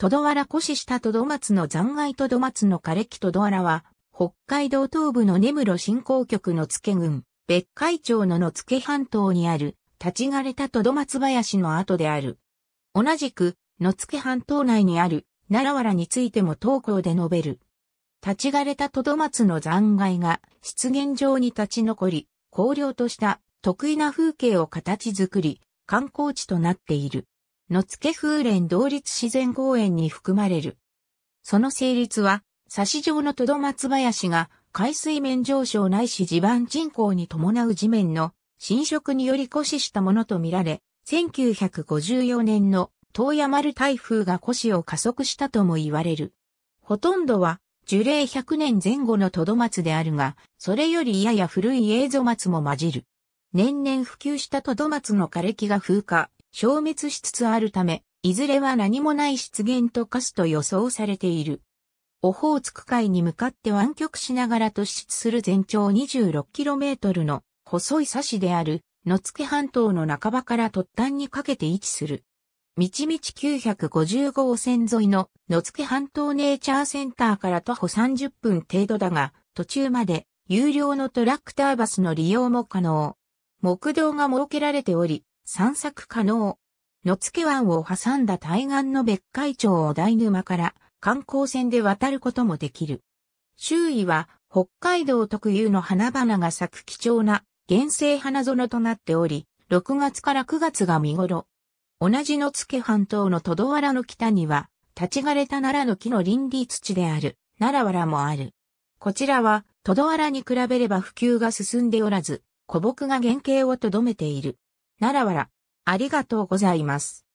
トドワラ古市したトド松の残骸トド松の枯れ木トドワラは、北海道東部の根室振興局の付郡、別海町の野付半島にある、立ち枯れたトド松林の跡である。同じく、野付半島内にある、奈良原についても東高で述べる。立ち枯れたトド松の残骸が、湿原上に立ち残り、荒涼とした、得意な風景を形作り、観光地となっている。野付風連同立自然公園に含まれる。その成立は、差し状のとど松林が海水面上昇ないし地盤人口に伴う地面の侵食により固死したものとみられ、1954年の東山る台風が固死を加速したとも言われる。ほとんどは樹齢100年前後のトド松であるが、それよりやや古い映像松も混じる。年々普及したトド松の枯れ木が風化、消滅しつつあるため、いずれは何もない湿原と化すと予想されている。オホーツク海に向かって湾曲しながら突出する全長 26km の細い差しである野付半島の半ばから突端にかけて位置する。みちみち9 5 5号線沿いの野付半島ネイチャーセンターから徒歩30分程度だが、途中まで有料のトラクターバスの利用も可能。木道が設けられており、散策可能。野付湾を挟んだ対岸の別海町を大沼から観光船で渡ることもできる。周囲は北海道特有の花々が咲く貴重な原生花園となっており、6月から9月が見頃。同じ野付半島の戸戸原の北には、立ち枯れた奈良の木の林立地である奈良原もある。こちらは、戸戸原に比べれば普及が進んでおらず、古木が原型をとどめている。ならわら。ありがとうございます。